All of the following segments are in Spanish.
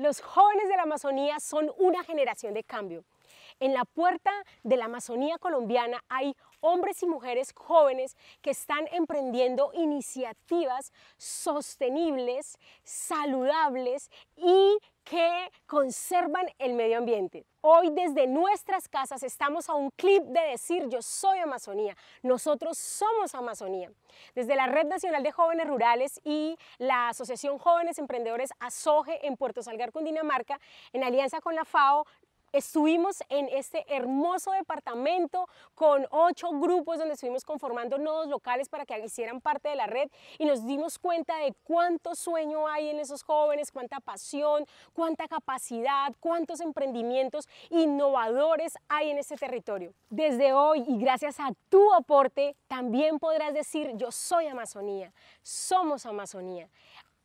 Los jóvenes de la Amazonía son una generación de cambio. En la puerta de la Amazonía colombiana hay hombres y mujeres jóvenes que están emprendiendo iniciativas sostenibles, saludables y que conservan el medio ambiente. Hoy desde nuestras casas estamos a un clip de decir yo soy Amazonía, nosotros somos Amazonía. Desde la Red Nacional de Jóvenes Rurales y la Asociación Jóvenes Emprendedores ASOGE en Puerto Salgar, Cundinamarca, en alianza con la FAO, Estuvimos en este hermoso departamento con ocho grupos donde estuvimos conformando nodos locales para que hicieran parte de la red y nos dimos cuenta de cuánto sueño hay en esos jóvenes, cuánta pasión, cuánta capacidad, cuántos emprendimientos innovadores hay en este territorio. Desde hoy y gracias a tu aporte también podrás decir yo soy Amazonía, somos Amazonía.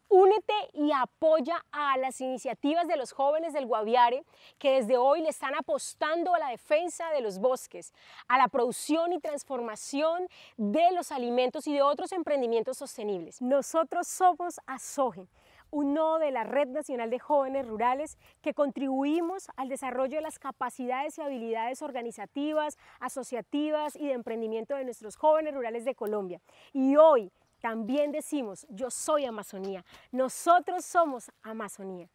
Únete y apoya a las iniciativas de los jóvenes del Guaviare que desde hoy le están apostando a la defensa de los bosques, a la producción y transformación de los alimentos y de otros emprendimientos sostenibles. Nosotros somos Asoge, un nodo de la Red Nacional de Jóvenes Rurales que contribuimos al desarrollo de las capacidades y habilidades organizativas, asociativas y de emprendimiento de nuestros jóvenes rurales de Colombia. Y hoy también decimos, yo soy Amazonía, nosotros somos Amazonía.